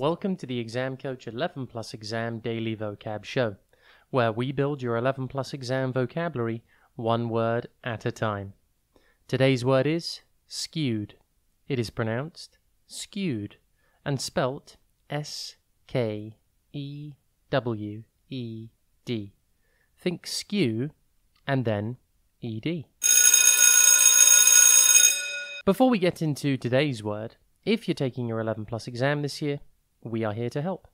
Welcome to the Exam Coach 11 Plus Exam Daily Vocab Show, where we build your 11 Plus exam vocabulary one word at a time. Today's word is skewed. It is pronounced skewed and spelt S K E W E D. Think skew and then ED. Before we get into today's word, if you're taking your 11 plus exam this year, we are here to help.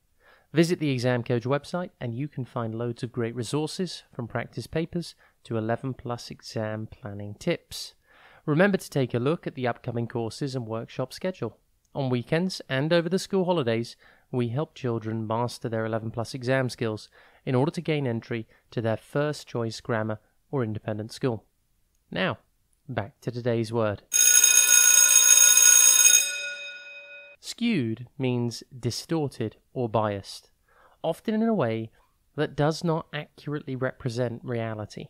Visit the Exam Coach website and you can find loads of great resources from practice papers to 11 plus exam planning tips. Remember to take a look at the upcoming courses and workshop schedule. On weekends and over the school holidays, we help children master their 11 plus exam skills in order to gain entry to their first choice grammar or independent school. Now, back to today's word. Skewed means distorted or biased, often in a way that does not accurately represent reality.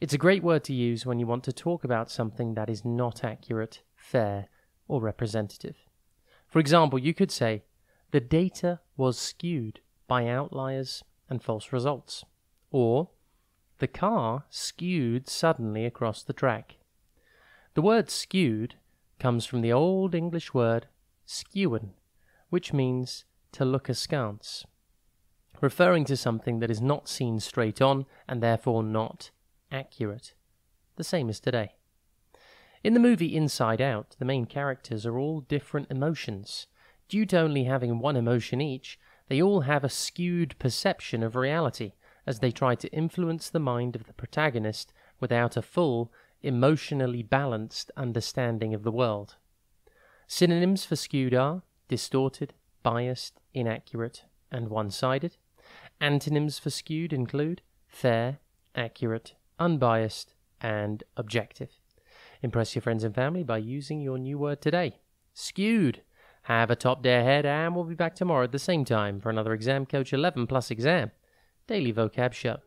It's a great word to use when you want to talk about something that is not accurate, fair, or representative. For example, you could say, the data was skewed by outliers and false results. Or, the car skewed suddenly across the track. The word skewed comes from the Old English word skewen, which means to look askance, referring to something that is not seen straight on and therefore not accurate. The same as today. In the movie Inside Out, the main characters are all different emotions. Due to only having one emotion each, they all have a skewed perception of reality as they try to influence the mind of the protagonist without a full, emotionally balanced understanding of the world. Synonyms for skewed are distorted, biased, inaccurate, and one sided. Antonyms for skewed include fair, accurate, unbiased, and objective. Impress your friends and family by using your new word today skewed. Have a top day ahead, and we'll be back tomorrow at the same time for another Exam Coach 11 Plus exam daily vocab show.